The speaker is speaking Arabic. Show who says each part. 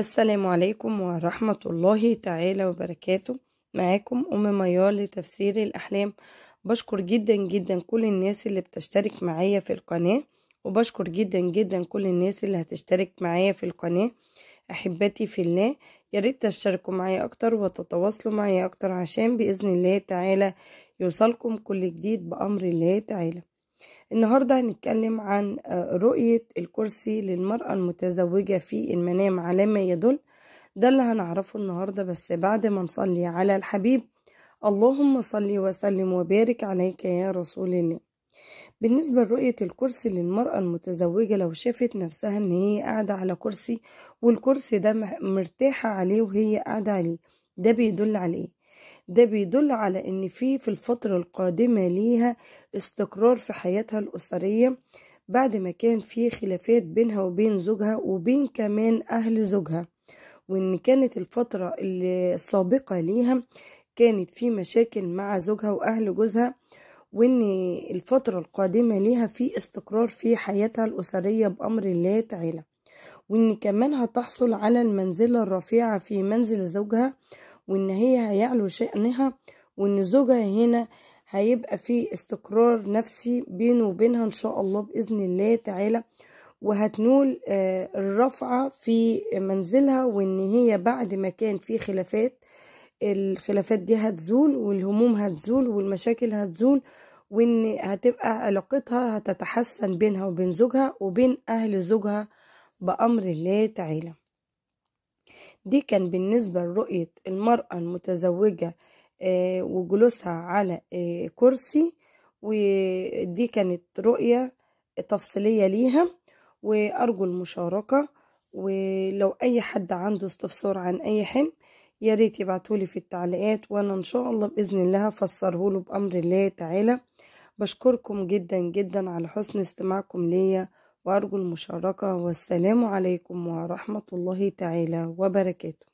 Speaker 1: السلام عليكم ورحمة الله تعالى وبركاته معاكم أم ميار لتفسير الأحلام بشكر جدا جدا كل الناس اللي بتشترك معايا في القناة وبشكر جدا جدا كل الناس اللي هتشترك معايا في القناة أحبتي في الله ياريت تشتركوا معايا أكتر وتتواصلوا معايا أكتر عشان بإذن الله تعالى يوصلكم كل جديد بأمر الله تعالى النهاردة هنتكلم عن آه، رؤية الكرسي للمرأة المتزوجة في المنام على ما يدل ده اللي هنعرفه النهاردة بس بعد ما نصلي على الحبيب اللهم صلي وسلم وبارك عليك يا رسول الله بالنسبة لرؤية الكرسي للمرأة المتزوجة لو شافت نفسها ان هي قاعدة على كرسي والكرسي ده مرتاحة عليه وهي قاعدة عليه ده بيدل على ايه ده بيدل على ان في في الفترة القادمة ليها استقرار في حياتها الأسرية بعد ما كان في خلافات بينها وبين زوجها وبين كمان أهل زوجها وإن كانت الفترة السابقة ليها كانت في مشاكل مع زوجها وأهل جوزها وإن الفترة القادمة ليها في استقرار في حياتها الأسرية بأمر الله تعالى وإن كمان هتحصل على المنزلة الرفيعة في منزل زوجها وإن هي هيعلو شأنها وإن زوجها هنا هيبقى في استقرار نفسي بينه وبينها إن شاء الله بإذن الله تعالى وهتنول آه، الرفعة في منزلها وإن هي بعد ما كان في خلافات الخلافات دي هتزول والهموم هتزول والمشاكل هتزول وإن هتبقى علاقتها هتتحسن بينها وبين زوجها وبين أهل زوجها بأمر الله تعالى دي كان بالنسبة لرؤية المرأة المتزوجة آه، وجلوسها على آه، كرسي ودي كانت رؤية تفصيلية ليها وأرجو المشاركة ولو أي حد عنده استفسار عن أي حلم يا ريت يبعتولي في التعليقات وأنا إن شاء الله بإذن الله هفسرهوله بأمر الله تعالى بشكركم جدا جدا على حسن استماعكم ليا وأرجو المشاركة والسلام عليكم ورحمة الله تعالى وبركاته